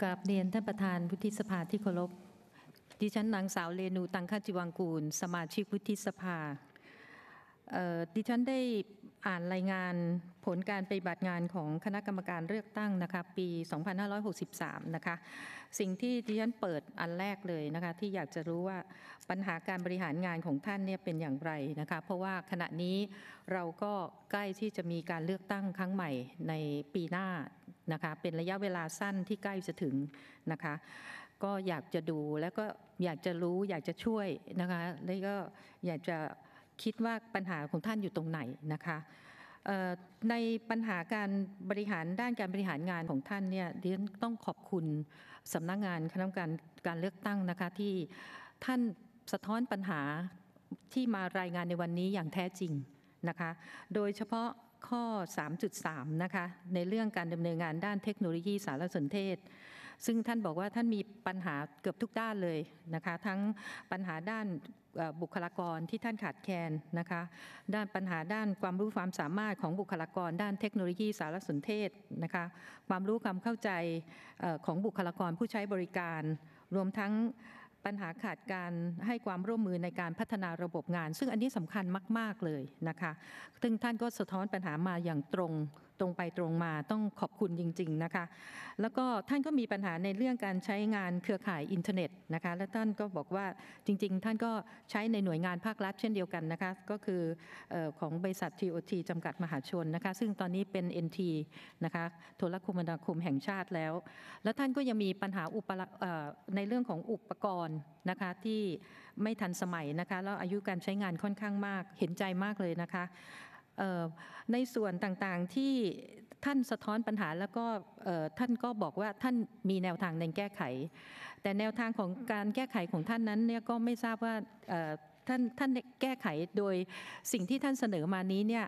กราบเรียนท่านประธานวุฒิสภาที่เคารพดิฉันนางสาวเรนูตังคจิวังกูล สมาชิกวุฒิสภาดิฉันได้อ่านรายงานผลการปฏิบัติงานของคณะกรรมการเลือกตั้งนะคะปี 2563 นะคะสิ่งที่ดิฉันเปิดอันแรกเลยนะคะที่อยากจะรู้ว่าปัญหาการบริหารงานของท่านเนี่ยเป็นอย่างไรนะคะเพราะว่าขณะนี้เราก็ใกล้ที่จะมีการเลือกตั้งครั้งใหม่ในปีหน้านะคะเป็นระยะเวลาสั้นที่ใกล้จะถึงนะคะก็อยากจะดูแล้วก็ อยากจะรู้อยากจะช่วยนะคะแล้วก็อยากจะคิดว่าปัญหาของท่านอยู่ตรงไหนนะคะในปัญหาการบริหารด้านการบริหารงานของท่านเนี่ยดิฉันต้องขอบคุณสำนักงงานคณะกรรมการการเลือกตั้งนะคะที่ท่านสะท้อนปัญหาที่มารายงานในวันนี้อย่างแท้จริงนะคะ โดยเฉพาะข้อ 3.3 นะคะ ในเรื่องการดำเนินงานด้านเทคโนโลยีสารสนเทศ ซึ่งท่านบอกว่าท่านมีปัญหาเกือบทุกด้านเลยนะคะ ทั้งปัญหาด้านบุคลากรที่ท่านขาดแคลนนะคะ ด้านปัญหาด้านความรู้ความสามารถของบุคลากร ด้านเทคโนโลยีสารสนเทศนะคะ ความรู้ความเข้าใจของบุคลากรผู้ใช้บริการ รวมทั้งปัญหาขาดการให้ความร่วมมือในการพัฒนาระบบงาน ซึ่งอันนี้สำคัญมาก ๆ เลยนะคะ ซึ่งท่านก็สะท้อนปัญหามาอย่างตรงตรงไปตรงมาต้องขอบคุณจริงๆนะคะแล้วก็ท่านก็มีปัญหาในเรื่องการใช้งานเครือข่ายอินเทอร์เน็ตนะคะและท่านก็บอกว่าจริงๆ ท่านก็ใช้ในหน่วยงานภาครัฐเช่นเดียวกันนะคะก็คือของบริษัท TOT จำกัดมหาชนนะคะซึ่งตอนนี้เป็น NT นะคะโทรคมนาคมแห่งชาติแล้ว และท่านก็ยังมีปัญหาอุปในเรื่องของ อุปกรณ์นะคะที่ไม่ทันสมัยนะคะแล้วอายุการใช้งานค่อนข้างมากเห็นใจมากเลยนะคะในส่วนต่างๆที่ท่านสะท้อนปัญหาแล้วก็ท่านก็บอกว่าท่านมีแนวทางในแก้ไข แต่แนวทางของการแก้ไขของท่านนั้นเนี่ยก็ไม่ทราบว่าท่านท่านแก้ไขโดยสิ่งที่ท่านเสนอมานี้เนี่ย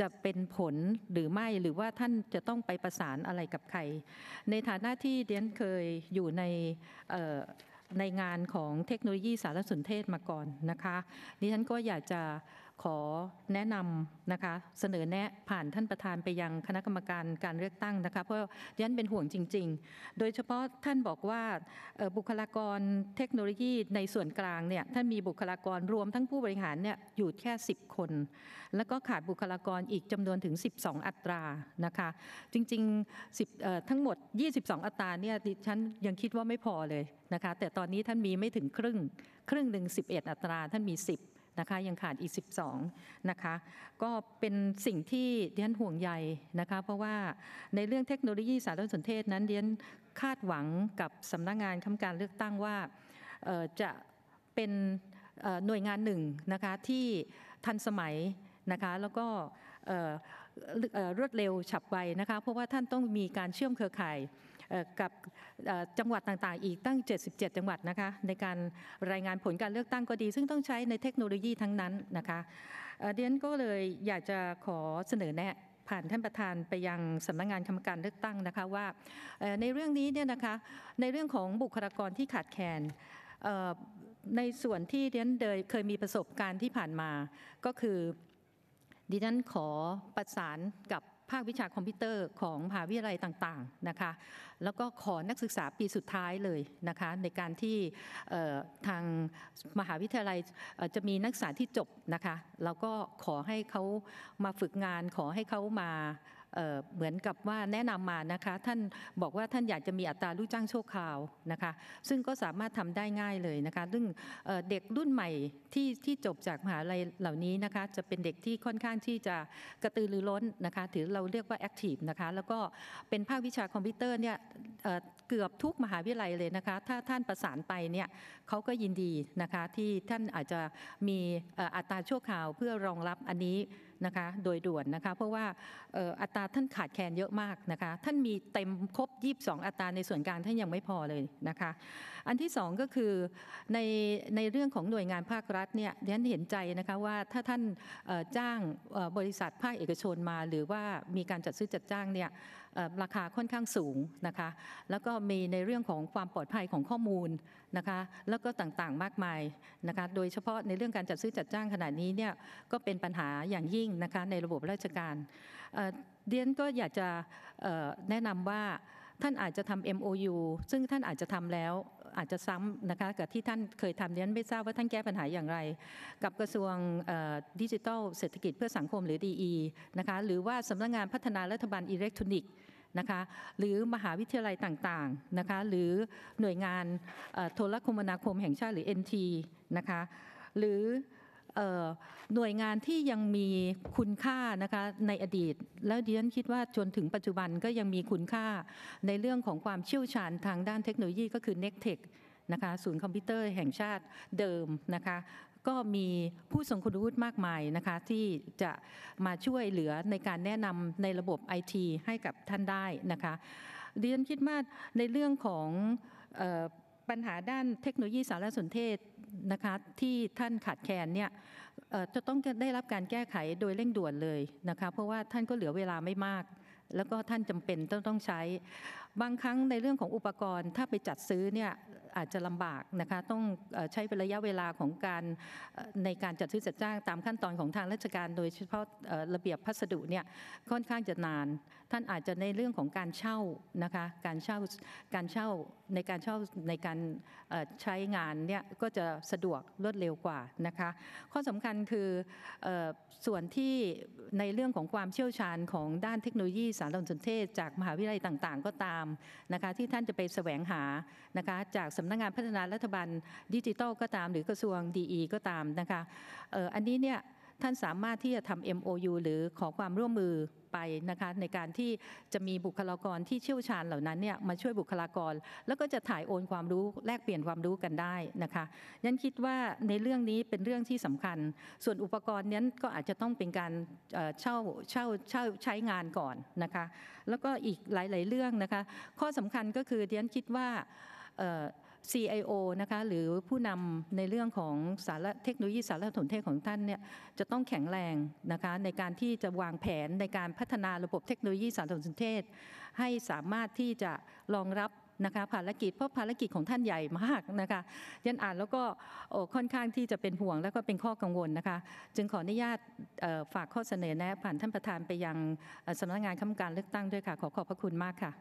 จะเป็นผลหรือไม่หรือว่าท่านจะต้องไปประสานอะไรกับใครในฐานะที่เดียนเคยอยู่ในในงานของเทคโนโลยีสารสนเทศมาก่อนนะคะ ดิฉันก็อยากจะขอแนะนำนะคะเสนอแนะผ่านท่านประธานไปยังคณะกรรมการการเลือกตั้งนะคะเพราะยันเป็นห่วงจริงๆ โดยเฉพาะท่านบอกว่าบุคลากรเทคโนโลยีในส่วนกลางเนี่ยท่านมีบุคลากรรวมทั้งผู้บริหารเนี่ยอยู่แค่ 10 คน แล้วก็ขาดบุคลากรอีกจำนวนถึง 12 อัตรานะคะจริงๆ10ทั้งหมด 22 อัตราเนี่ยฉันยังคิดว่าไม่พอเลยนะคะแต่ตอนนี้ท่านมีไม่ถึงครึ่งครึ่งหนึ่ง11 อัตราท่านมี 10นะคะยังขาดอีก 12 นะคะ ก็เป็นสิ่งที่เดียนห่วงใยนะคะ เพราะว่าในเรื่องเทคโนโลยีสารสนเทศนั้น เดียนคาดหวังกับสำนักงงานคำการเลือกตั้งว่าจะเป็นหน่วยงานหนึ่งนะคะ ที่ทันสมัยนะคะ แล้วก็รวดเร็วฉับไวนะคะ เพราะว่าท่านต้องมีการเชื่อมเครือข่ายกับจังหวัดต่างๆ อีกตั้ง 77 จังหวัดนะคะในการรายงานผลการเลือกตั้งก็ดี ซึ่งต้องใช้ในเทคโนโลยีทั้งนั้นนะคะเดียนก็เลยอยากจะขอเสนอแนะผ่านท่านประธานไปยังสำนักงงานกรรมการเลือกตั้งนะคะว่าในเรื่องนี้เนี่ยนะคะในเรื่องของบุคลากรที่ขาดแคลนในส่วนที่เดียนเดยเคยมีประสบการณ์ที่ผ่านมา ก็คือดิฉันขอประสานกับภาควิชาคอมพิวเตอร์ของมหาวิทยาลัยต่างๆนะคะ แล้วก็ขอนักศึกษาปีสุดท้ายเลยนะคะในการที่ทางมหาวิทยาลัยจะมีนักศึกษา ที่จบนะคะแล้วก็ขอให้เขามาฝึกงาน ขอให้เขามาเหมือนกับว่าแนะนำมานะคะ ท่านบอกว่าท่านอยากจะมีอัตราลูกจ้างชั่วคราวนะคะซึ่งก็สามารถทำได้ง่ายเลยนะคะ ซึ่งเด็กรุ่นใหม่ที่ที่จบจากมหาลัยเหล่านี้นะคะจะเป็นเด็กที่ค่อนข้างที่จะกระตือรือร้นนะคะถือเราเรียกว่าแอคทีฟนะคะแล้วก็เป็นภาควิชาคอมพิวเตอร์เนี่ยเกือบทุกมหาวิทยาลัยเลยนะคะ ถ้าท่านประสานไปเนี่ยเขาก็ยินดีนะคะที่ท่านอาจจะมีอัตราชั่วคราวเพื่อรองรับอันนี้นะคะโดย ด่วนนะคะเพราะว่าอัตราท่านขาดแคลนเยอะมากนะคะท่านมีเต็มครบ22อัตราในส่วนกลางท่าน ยังไม่พอเลยนะคะอันที่ 2 ก็คือในในเรื่องของหน่วยงานภาครัฐเนี่ยท่านเห็นใจนะคะว่าถ้าท่านจ้างบริษัทภาคเอกชนมา หรือว่ามีการจัดซื้อจัดจ้างเนี่ยราคาค่อนข้างสูงนะคะแล้วก็มีในเรื่องของความปลอดภัยของข้อมูลนะคะแล้วก็ต่างๆมากมายนะคะโดยเฉพาะในเรื่องการจัดซื้อจัดจ้างขนาดนี้เนี่ยก็เป็นปัญหาอย่างยิ่งนะคะในระบบราชการเดียนก็อยากจะแนะนำว่าท่านอาจจะทำ MOU ซึ่งท่านอาจจะทำแล้วอาจจะซ้ำนะคะกับที่ท่านเคยทำดียนไม่ทราบว่าท่านแก้ปัญหาอย่างไร กับกระทรวงดิจิทัล เศรษฐกิจเพื่อสังคมหรือ DE นะคะหรือว่าสำนักงงานพัฒนารัฐบาลอิเล็กทรอนิกส์นะคะหรือมหาวิทยาลัยต่างๆนะคะหรือหน่วยงานโทรคมนาคมแห่งชาติหรือ NT นะคะหรือหน่วยงานที่ยังมีคุณค่านะคะในอดีต แล้วดิฉันคิดว่าจนถึงปัจจุบันก็ยังมีคุณค่าในเรื่องของความเชี่ยวชาญทางด้านเทคโนโลยี ก็คือ n e c t e c h นะคะศูนย์คอมพิวเตอร์แห่งชาติเดิมนะคะก็มีผู้ทรงคุณวุฒิมากมายนะคะที่จะมาช่วยเหลือในการแนะนำในระบบไอทีให้กับท่านได้นะคะดิฉันคิดว่าในเรื่องของปัญหาด้านเทคโนโลยีสารสนเทศนะคะที่ท่านขาดแคลนเนี่ยจะต้องได้รับการแก้ไขโดยเร่งด่วนเลยนะคะเพราะว่าท่านก็เหลือเวลาไม่มาก แล้วก็ท่านจำเป็นต้องต้องใช้ บางครั้งในเรื่องของอุปกรณ์ถ้าไปจัดซื้อเนี่ยอาจจะลำบากนะคะ ต้องใช้ระยะเวลาของการในการจัดซื้อจัดจ้างตามขั้นตอนของทางราชการโดยเฉพาะระเบียบพัสดุเนี่ยค่อนข้างจะนานท่านอาจจะในเรื่องของการเช่านะคะการเช่า การเช่าในการเช่าในการใช้งานเนี่ยก็จะสะดวกรวดเร็วกว่านะคะข้อสำคัญคือส่วนที่ในเรื่องของความเชี่ยวชาญ ของด้านเทคโนโลยีสารสนเทศ จากมหาวิทยาลัยต่างๆ ก็ตามนะคะที่ท่านจะไปแสวงหานะคะจากสำนักงงานพัฒนารัฐบาลดิจิทัลก็ตาม หรือกระทรวงดีก็ตามนะคะอันนี้เนี่ยท่านสามารถที่จะทำ MOU หรือขอความร่วมมือไปนะคะในการที่จะมีบุคลากรที่เชี่ยวชาญเหล่านั้นเนี่ยมาช่วยบุคลากร แล้วก็จะถ่ายโอนความรู้แลกเปลี่ยนความรู้กันได้นะคะยันคิดว่าในเรื่องนี้เป็นเรื่องที่สำคัญ ส่วนอุปกรณ์นั้นก็อาจจะต้องเป็นการเช่าเช่าเช่าใช้งานก่อนนะคะแล้วก็อีกหลาย ๆ เรื่องนะคะข้อสำคัญก็คือเดียนคิดว่า CIO นะคะหรือผู้นำในเรื่องของสารเทคโนโลยีสารสนเทศของท่านเนี่ยจะต้องแข็งแรงนะคะในการที่จะวางแผนในการพัฒนาระบบเทคโนโลยีสารสนเทศ ให้สามารถที่จะรองรับนะคะภารกิจเพราะภารกิจของท่านใหญ่มากนะคะยันอ่านแล้วก็ค่อนข้างที่จะเป็นห่วงแล้วก็เป็นข้อกังวลนะคะจึงขออนุญาตฝากข้อเสนอแนะผ่านท่านประธานไปยังสำนักงานค้ามการเลือกตั้งด้วยค่ะขอขอบพระคุณมากค่ะ